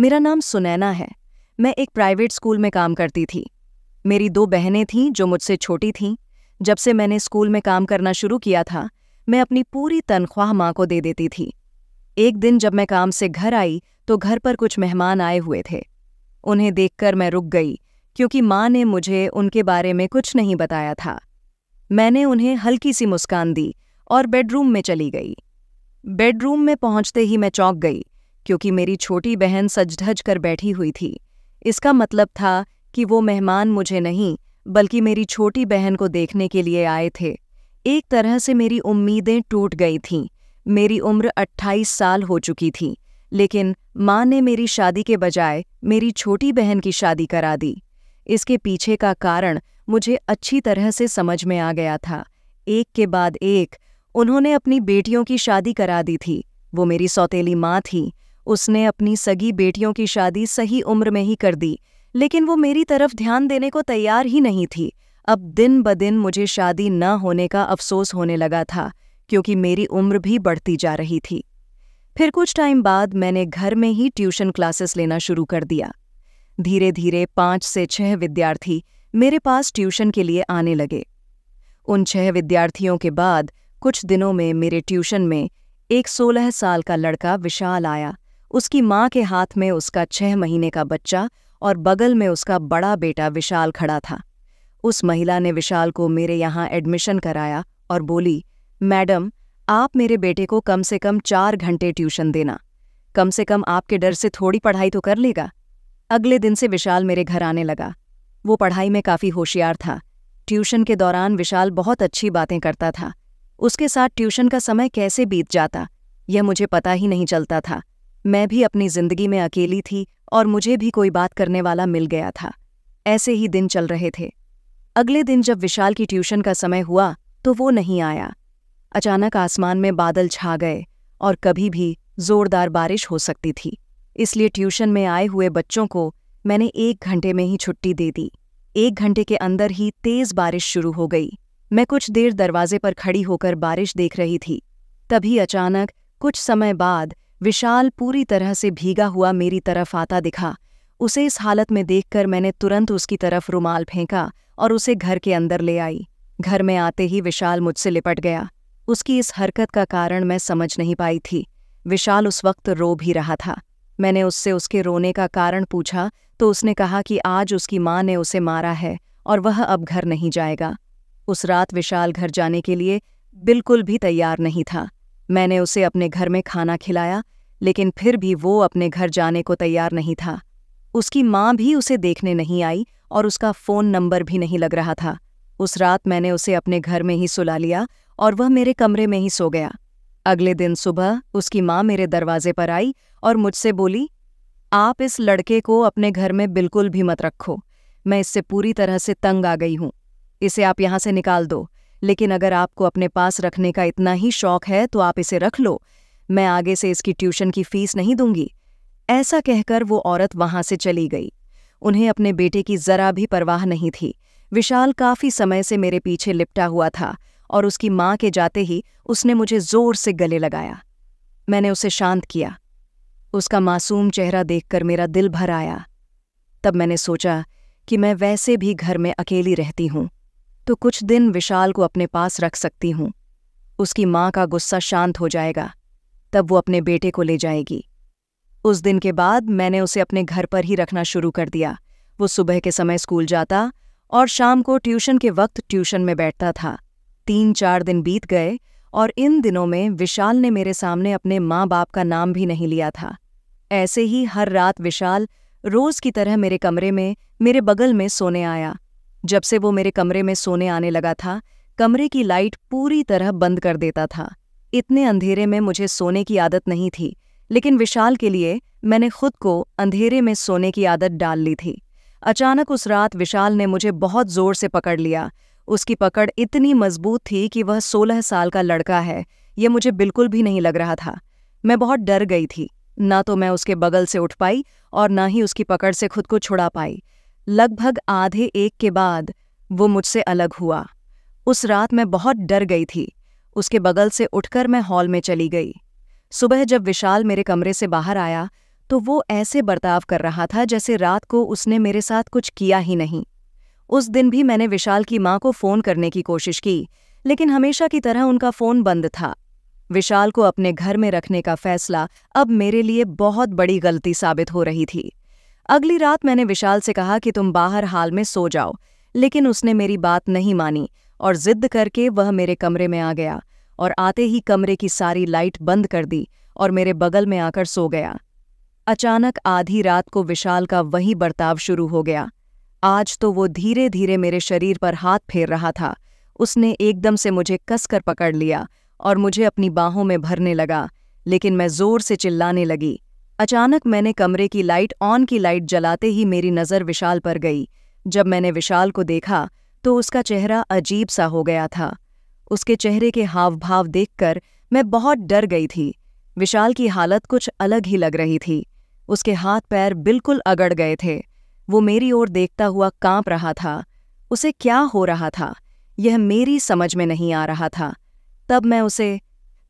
मेरा नाम सुनैना है मैं एक प्राइवेट स्कूल में काम करती थी मेरी दो बहनें थीं जो मुझसे छोटी थीं जब से मैंने स्कूल में काम करना शुरू किया था मैं अपनी पूरी तनख्वाह माँ को दे देती थी एक दिन जब मैं काम से घर आई तो घर पर कुछ मेहमान आए हुए थे उन्हें देखकर मैं रुक गई क्योंकि माँ ने मुझे उनके बारे में कुछ नहीं बताया था मैंने उन्हें हल्की सी मुस्कान दी और बेडरूम में चली गई बेडरूम में पहुंचते ही मैं चौंक गई क्योंकि मेरी छोटी बहन सजधज कर बैठी हुई थी इसका मतलब था कि वो मेहमान मुझे नहीं बल्कि मेरी छोटी बहन को देखने के लिए आए थे एक तरह से मेरी उम्मीदें टूट गई थीं मेरी उम्र 28 साल हो चुकी थी लेकिन माँ ने मेरी शादी के बजाय मेरी छोटी बहन की शादी करा दी इसके पीछे का कारण मुझे अच्छी तरह से समझ में आ गया था एक के बाद एक उन्होंने अपनी बेटियों की शादी करा दी थी वो मेरी सौतेली माँ थी उसने अपनी सगी बेटियों की शादी सही उम्र में ही कर दी लेकिन वो मेरी तरफ ध्यान देने को तैयार ही नहीं थी अब दिन ब दिन मुझे शादी न होने का अफसोस होने लगा था क्योंकि मेरी उम्र भी बढ़ती जा रही थी फिर कुछ टाइम बाद मैंने घर में ही ट्यूशन क्लासेस लेना शुरू कर दिया धीरे धीरे पाँच से छह विद्यार्थी मेरे पास ट्यूशन के लिए आने लगे उन छह विद्यार्थियों के बाद कुछ दिनों में मेरे ट्यूशन में एक सोलह साल का लड़का विशाल आया उसकी माँ के हाथ में उसका छह महीने का बच्चा और बगल में उसका बड़ा बेटा विशाल खड़ा था उस महिला ने विशाल को मेरे यहाँ एडमिशन कराया और बोली मैडम आप मेरे बेटे को कम से कम चार घंटे ट्यूशन देना कम से कम आपके डर से थोड़ी पढ़ाई तो कर लेगा अगले दिन से विशाल मेरे घर आने लगा वो पढ़ाई में काफ़ी होशियार था ट्यूशन के दौरान विशाल बहुत अच्छी बातें करता था उसके साथ ट्यूशन का समय कैसे बीत जाता यह मुझे पता ही नहीं चलता था मैं भी अपनी जिंदगी में अकेली थी और मुझे भी कोई बात करने वाला मिल गया था ऐसे ही दिन चल रहे थे अगले दिन जब विशाल की ट्यूशन का समय हुआ तो वो नहीं आया अचानक आसमान में बादल छा गए और कभी भी जोरदार बारिश हो सकती थी इसलिए ट्यूशन में आए हुए बच्चों को मैंने एक घंटे में ही छुट्टी दे दी एक घंटे के अंदर ही तेज़ बारिश शुरू हो गई मैं कुछ देर दरवाजे पर खड़ी होकर बारिश देख रही थी तभी अचानक कुछ समय बाद विशाल पूरी तरह से भीगा हुआ मेरी तरफ आता दिखा उसे इस हालत में देखकर मैंने तुरंत उसकी तरफ रुमाल फेंका और उसे घर के अंदर ले आई घर में आते ही विशाल मुझसे लिपट गया उसकी इस हरकत का कारण मैं समझ नहीं पाई थी विशाल उस वक्त रो भी रहा था मैंने उससे उसके रोने का कारण पूछा तो उसने कहा कि आज उसकी माँ ने उसे मारा है और वह अब घर नहीं जाएगा उस रात विशाल घर जाने के लिए बिल्कुल भी तैयार नहीं था मैंने उसे अपने घर में खाना खिलाया लेकिन फिर भी वो अपने घर जाने को तैयार नहीं था उसकी माँ भी उसे देखने नहीं आई और उसका फ़ोन नंबर भी नहीं लग रहा था उस रात मैंने उसे अपने घर में ही सुला लिया और वह मेरे कमरे में ही सो गया अगले दिन सुबह उसकी माँ मेरे दरवाजे पर आई और मुझसे बोली आप इस लड़के को अपने घर में बिल्कुल भी मत रखो मैं इससे पूरी तरह से तंग आ गई हूँ इसे आप यहाँ से निकाल दो लेकिन अगर आपको अपने पास रखने का इतना ही शौक है तो आप इसे रख लो मैं आगे से इसकी ट्यूशन की फीस नहीं दूंगी ऐसा कहकर वो औरत वहां से चली गई उन्हें अपने बेटे की जरा भी परवाह नहीं थी विशाल काफी समय से मेरे पीछे लिपटा हुआ था और उसकी माँ के जाते ही उसने मुझे जोर से गले लगाया मैंने उसे शांत किया उसका मासूम चेहरा देखकर मेरा दिल भर आया तब मैंने सोचा कि मैं वैसे भी घर में अकेली रहती हूँ तो कुछ दिन विशाल को अपने पास रख सकती हूँ उसकी माँ का गुस्सा शांत हो जाएगा तब वो अपने बेटे को ले जाएगी उस दिन के बाद मैंने उसे अपने घर पर ही रखना शुरू कर दिया वो सुबह के समय स्कूल जाता और शाम को ट्यूशन के वक्त ट्यूशन में बैठता था तीन चार दिन बीत गए और इन दिनों में विशाल ने मेरे सामने अपने माँ बाप का नाम भी नहीं लिया था ऐसे ही हर रात विशाल रोज़ की तरह मेरे कमरे में मेरे बगल में सोने आया जब से वो मेरे कमरे में सोने आने लगा था कमरे की लाइट पूरी तरह बंद कर देता था इतने अंधेरे में मुझे सोने की आदत नहीं थी लेकिन विशाल के लिए मैंने खुद को अंधेरे में सोने की आदत डाल ली थी अचानक उस रात विशाल ने मुझे बहुत जोर से पकड़ लिया उसकी पकड़ इतनी मजबूत थी कि वह सोलह साल का लड़का है ये मुझे बिल्कुल भी नहीं लग रहा था मैं बहुत डर गई थी ना तो मैं उसके बगल से उठ पाई और ना ही उसकी पकड़ से खुद को छुड़ा पाई लगभग आधे एक के बाद वो मुझसे अलग हुआ उस रात मैं बहुत डर गई थी उसके बगल से उठकर मैं हॉल में चली गई सुबह जब विशाल मेरे कमरे से बाहर आया तो वो ऐसे बर्ताव कर रहा था जैसे रात को उसने मेरे साथ कुछ किया ही नहीं उस दिन भी मैंने विशाल की माँ को फ़ोन करने की कोशिश की लेकिन हमेशा की तरह उनका फ़ोन बंद था विशाल को अपने घर में रखने का फैसला अब मेरे लिए बहुत बड़ी गलती साबित हो रही थी अगली रात मैंने विशाल से कहा कि तुम बाहर हाल में सो जाओ लेकिन उसने मेरी बात नहीं मानी और जिद करके वह मेरे कमरे में आ गया और आते ही कमरे की सारी लाइट बंद कर दी और मेरे बगल में आकर सो गया अचानक आधी रात को विशाल का वही बर्ताव शुरू हो गया आज तो वो धीरे धीरे मेरे शरीर पर हाथ फेर रहा था उसने एकदम से मुझे कसकर पकड़ लिया और मुझे अपनी बाहों में भरने लगा लेकिन मैं जोर से चिल्लाने लगी अचानक मैंने कमरे की लाइट ऑन की लाइट जलाते ही मेरी नज़र विशाल पर गई जब मैंने विशाल को देखा तो उसका चेहरा अजीब सा हो गया था उसके चेहरे के हाव भाव देखकर मैं बहुत डर गई थी विशाल की हालत कुछ अलग ही लग रही थी उसके हाथ पैर बिल्कुल अगड़ गए थे वो मेरी ओर देखता हुआ कांप रहा था उसे क्या हो रहा था यह मेरी समझ में नहीं आ रहा था तब मैं उसे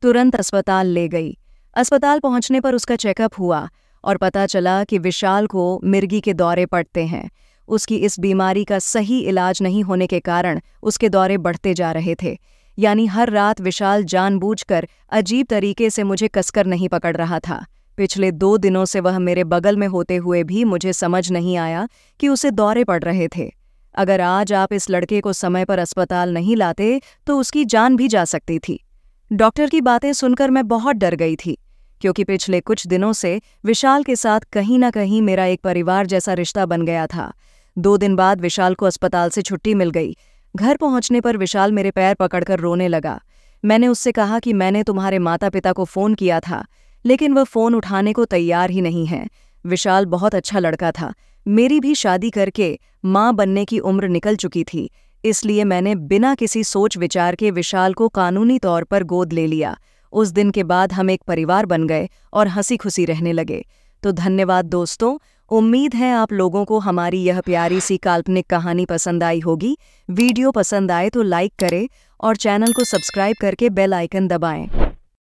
तुरंत अस्पताल ले गई अस्पताल पहुंचने पर उसका चेकअप हुआ और पता चला कि विशाल को मिर्गी के दौरे पड़ते हैं उसकी इस बीमारी का सही इलाज नहीं होने के कारण उसके दौरे बढ़ते जा रहे थे यानी हर रात विशाल जानबूझकर अजीब तरीके से मुझे कसकर नहीं पकड़ रहा था पिछले दो दिनों से वह मेरे बगल में होते हुए भी मुझे समझ नहीं आया कि उसे दौरे पड़ रहे थे अगर आज आप इस लड़के को समय पर अस्पताल नहीं लाते तो उसकी जान भी जा सकती थी डॉक्टर की बातें सुनकर मैं बहुत डर गई थी क्योंकि पिछले कुछ दिनों से विशाल के साथ कहीं ना कहीं मेरा एक परिवार जैसा रिश्ता बन गया था दो दिन बाद विशाल को अस्पताल से छुट्टी मिल गई घर पहुंचने पर विशाल मेरे पैर पकड़कर रोने लगा मैंने उससे कहा कि मैंने तुम्हारे माता पिता को फ़ोन किया था लेकिन वह फ़ोन उठाने को तैयार ही नहीं है विशाल बहुत अच्छा लड़का था मेरी भी शादी करके माँ बनने की उम्र निकल चुकी थी इसलिए मैंने बिना किसी सोच विचार के विशाल को कानूनी तौर पर गोद ले लिया उस दिन के बाद हम एक परिवार बन गए और हंसी खुशी रहने लगे तो धन्यवाद दोस्तों उम्मीद है आप लोगों को हमारी यह प्यारी सी काल्पनिक कहानी पसंद आई होगी वीडियो पसंद आए तो लाइक करें और चैनल को सब्सक्राइब करके बेल आइकन दबाएं।